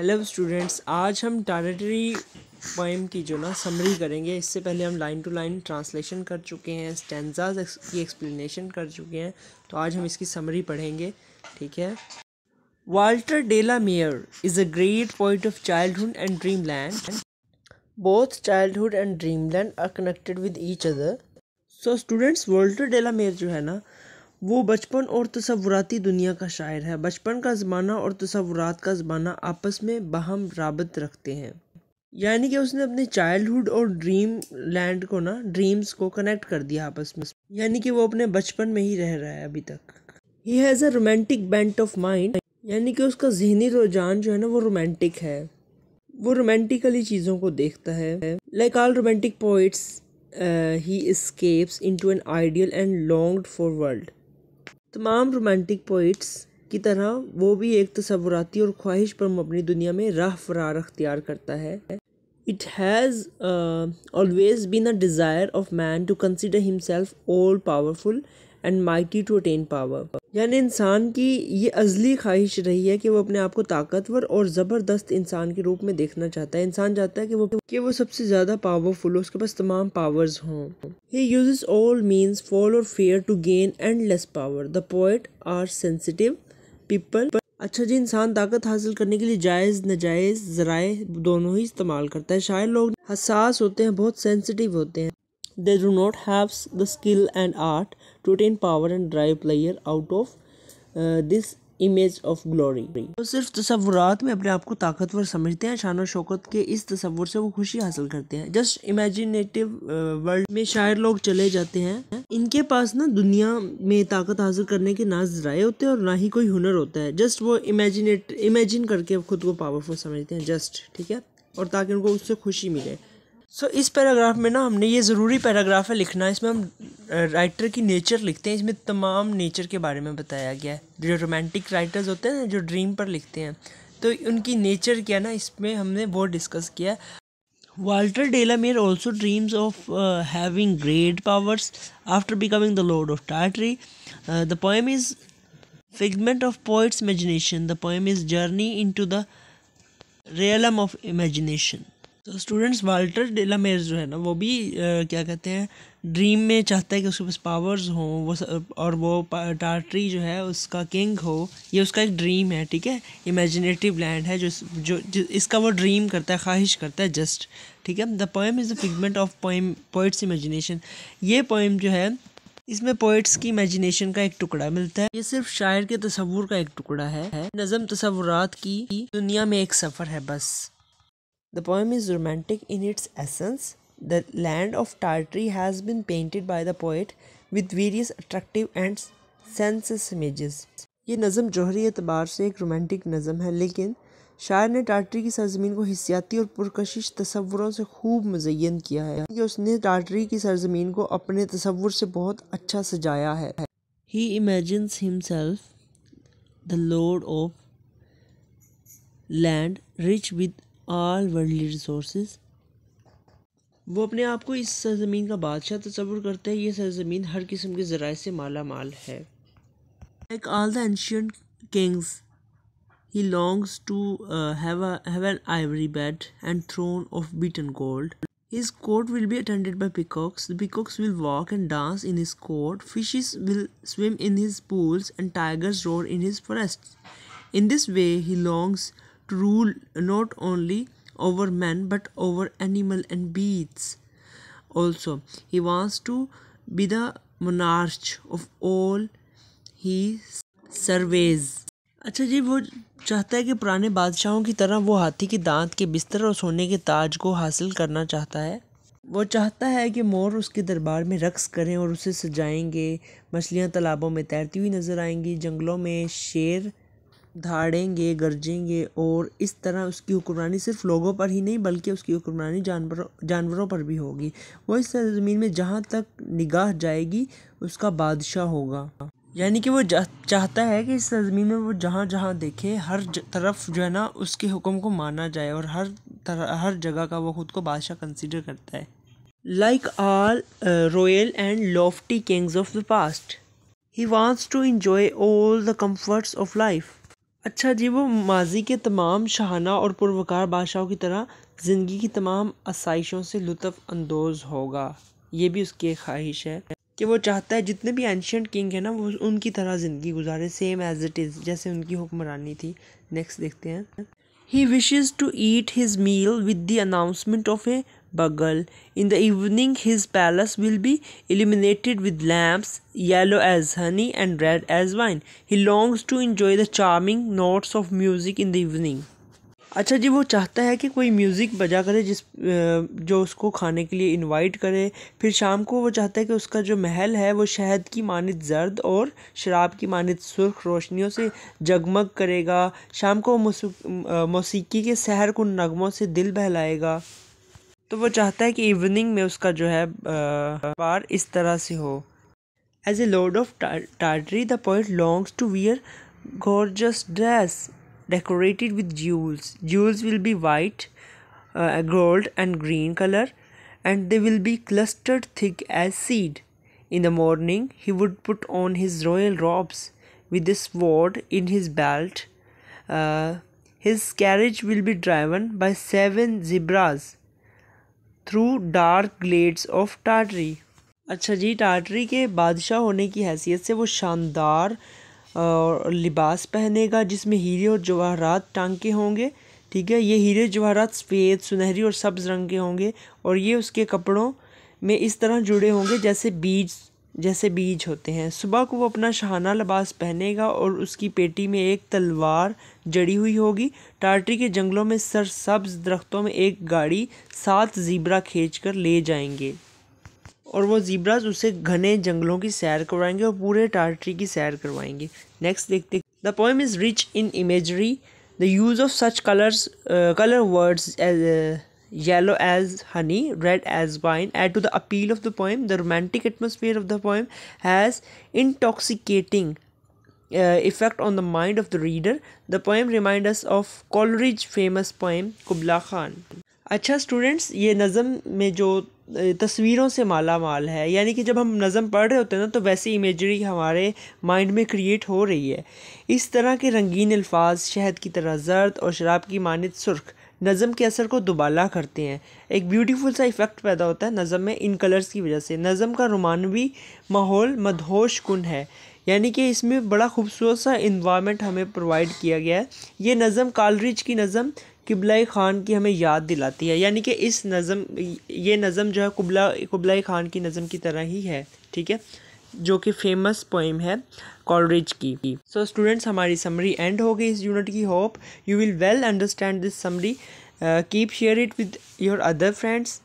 Hello students आज हम टारेटरी poem की जो ना समरी करेंगे इससे पहले हम लाइन टू लाइन ट्रांसलेशन कर चुके हैं स्टेंजाज की एक्सप्लेनेशन कर चुके हैं तो आज हम इसकी समरी पढ़ेंगे ठीक है Walter de la Mare is a great poet of childhood and dream land both childhood and dream land are connected with each other so students Walter de la Mare जो है ना वो बचपन और तस्वुराती दुनिया का शायर है बचपन का ज़माना और तस्वुरात का ज़माना आपस में बहम रबत रखते हैं यानी कि उसने अपने चाइल्डहुड और ड्रीम लैंड को ना ड्रीम्स को कनेक्ट कर दिया आपस में यानी कि वो अपने बचपन में ही रह रहा है अभी तक he has a romantic bent of mind यानी कि उसका जहनी रुझान जो है ना वो रोमांटिक है वो रोमांटिकली चीज़ों को देखता है like all romantic poets he escapes into an ideal and long for world तमाम रोमांटिक पोइट्स की तरह वो भी एक तस्वुराती और ख्वाहिश पर अपनी दुनिया में राह फरार अख्तियार करता है it has always been a desire of man to consider himself all powerful and mighty to attain power यानी इंसान की ये अजली ख्वाहिश रही है कि वो अपने आप को ताकतवर और ज़बरदस्त इंसान के रूप में देखना चाहता है इंसान चाहता है कि वो कि वो सबसे ज़्यादा पावरफुल हो उसके पास तमाम पावर्स हों he use all means foul और fair to gain endless power the poet are sensitive people अच्छा जी इंसान ताकत हासिल करने के लिए जायज़ नजायज़ ज़राए दोनों ही इस्तेमाल करता है शायद लोग हसास होते हैं बहुत सेंसिटिव होते हैं they do not have the skill and art to attain power and drive player out of uh, this image of glory वो सिर्फ तस्वुरात में अपने आप को ताकतवर समझते हैं शान शौकत के इस तस्वुर से वो खुशी हासिल करते हैं जस्ट इमेजिनेटिव वर्ल्ड uh, में शायर लोग चले जाते हैं इनके पास ना दुनिया में ताकत हासिल करने के ना जराए होते हैं और ना ही कोई हुनर होता है जस्ट वो इमेजिनेट इमेजिन करके खुद को पावरफुल समझते हैं जस्ट ठीक है और ताकि उनको उससे खुशी मिले सो so, इस पैराग्राफ में ना हमने ये ज़रूरी पैराग्राफ है लिखना इसमें हम राइटर की नेचर लिखते हैं इसमें तमाम नेचर के बारे में बताया गया है जो रोमांटिक राइटर्स होते हैं ना जो ड्रीम पर लिखते हैं तो उनकी नेचर क्या ना इसमें हमने वो डिस्कस किया Walter de la Mare also dreams of having great powers after becoming the lord of Tartary the poem is figment of poet's imagination the poem is journey into the realm of imagination तो students Walter de la Mare जो है ना वो भी आ, क्या कहते हैं dream में चाहता है कि उसके पास पावर्स हों वो और वो टार्ट्री जो है उसका किंग हो ये उसका एक ड्रीम है ठीक है इमेजिनेटिव लैंड है जो जो, जो इसका वो ड्रीम करता है ख्वाहिश करता है जस्ट ठीक है the poem is the figment of poem poet's imagination ये पोएम जो है इसमें पोइट्स की इमेजिनेशन का एक टुकड़ा मिलता है ये सिर्फ शायर के तस्वूर का एक टुकड़ा है नज़म तस्वुरात की दुनिया में एक सफ़र है बस The poem is romantic in its essence. The land of Tartary has been painted by the poet with various attractive and senses images. ये नज़म जौहरी एतबार से एक रोमांटिक नज़म है लेकिन शायर ने टाटरी की सरजमीन को हिस्सियाती और पुरकशिश तस्वुरों से खूब मुजयन किया है कि उसने टाटरी की सरजमीन को अपने तस्वुर से बहुत अच्छा सजाया है he imagines himself the lord of land rich with all worldly resource वो अपने आप को इस सरजमीन का बादशाह तस्वुर करते हैं ये सरजमीन हर किस्म के ज़रा से माला माल है like all the ancient kings he longs to have an ivory bed and throne of beaten gold his court will be attended by peacocks peacocks will walk and dance in his court fishes will swim in his pools and tigers roam in his forest in this way he longs rule not only over men but over animal and beasts also he wants to be the monarch of all he surveys अच्छा जी वो चाहता है कि पुराने बादशाहों की तरह वो हाथी के दांत के बिस्तर और सोने के ताज को हासिल करना चाहता है वो चाहता है कि मोर उसके दरबार में रक्स करें और उसे सजाएंगे मछलियाँ तालाबों में तैरती हुई नज़र आएंगी जंगलों में शेर धाड़ेंगे गरजेंगे और इस तरह उसकी हुक्मरानी सिर्फ लोगों पर ही नहीं बल्कि उसकी हुक्मरानी जानवरों जानवरों पर भी होगी वो इस ज़मीन में जहाँ तक निगाह जाएगी उसका बादशाह होगा यानी कि वो चाहता है कि इस ज़मीन में वो जहाँ जहाँ देखे हर तरफ जो है ना उसके हुक्म को माना जाए और हर तरह हर जगह का वो खुद को बादशाह कंसिडर करता है like all royal and lofty kings of the past he wants to enjoy all the comforts of life अच्छा जी वो माजी के तमाम शाहाना और पुरवकार बादशाहों की तरह ज़िंदगी की तमाम आसाइशों से लुत्फ़ानंदोज़ होगा ये भी उसकी एक ख्वाहिश है कि वो चाहता है जितने भी एंशंट किंग हैं ना वो उनकी तरह ज़िंदगी गुजारे सेम एज़ इट इज़ जैसे उनकी हुक्मरानी थी नेक्स्ट देखते हैं he wishes to eat his meal with the announcement of a bugle. In the evening his palace will be illuminated with lamps, yellow as honey and red as wine. He longs to enjoy the charming notes of music in the evening. अच्छा जी वो चाहता है कि कोई music बजा करे जिस जो उसको खाने के लिए इनवाइट करे फिर शाम को वो चाहता है कि उसका जो महल है वो शहद की मानद जर्द और शराब की मानद सुर्ख रोशनियों से जगमग करेगा शाम को मौसीकी के सहर को नगमों से दिल बहलाएगा तो वो चाहता है कि इवनिंग में उसका जो है पार इस तरह से हो as a lord of Tartary the poet longs to wear gorgeous dress decorated with jewels jewels will be white gold and green colour and they will be clustered thick as seed in the morning he would put on his royal robes with this sword in his belt his carriage will be driven by seven zebras through dark glades of Tartary अच्छा जी टाटरी के बादशाह होने की हैसियत से वो शानदार लिबास पहनेगा जिसमें हीरे और जवाहरात टांग के होंगे ठीक है ये हीरे जवाहरात सफ़ेद सुनहरी और सब्ज़ रंग के होंगे और ये उसके कपड़ों में इस तरह जुड़े होंगे जैसे बीज जैसे बीज होते हैं सुबह को वो अपना शहाना लबास पहनेगा और उसकी पेटी में एक तलवार जड़ी हुई होगी टार्टरी के जंगलों में सर सब्ज दरख्तों में एक गाड़ी सात जीब्रा खींच कर ले जाएंगे और वो ज़ीब्राज उसे घने जंगलों की सैर करवाएंगे और पूरे टार्टरी की सैर करवाएंगे नेक्स्ट देखते the poem is rich in imagery the use of such colours colour words as yellow as honey, red as wine add to the appeal of the poem. The romantic atmosphere of the poem has intoxicating uh, effect on the mind of the reader. The poem remind us of coleridge famous poem Kubla Khan. अच्छा students ये नज़म में जो तस्वीरों से माला माल है यानी कि जब हम नज़म पढ़ रहे होते हैं ना तो वैसी इमेजरी हमारे माइंड में क्रिएट हो रही है इस तरह के रंगीन अल्फाज शहद की तरह जर्द और शराब की मानद सुर्ख नज़म के असर को दुबाला करते हैं एक ब्यूटीफुल सा इफ़ेक्ट पैदा होता है नज़म में इन कलर्स की वजह से नज़म का रोमानवी माहौल मदहोश कुन है यानी कि इसमें बड़ा खूबसूरत सा इन्वामेंट हमें प्रोवाइड किया गया है ये नज़म कालरिज की नज़म कबलाई ख़ान की हमें याद दिलाती है यानी कि इस नज़म ये नज़म जो है कुबला कुबलाई ख़ान की नज़म की तरह ही है ठीक है जो कि फेमस पोइम है कॉलरेज की सो so, स्टूडेंट्स हमारी समरी एंड हो गई इस यूनिट की hope you will well understand this summary keep share it with your other friends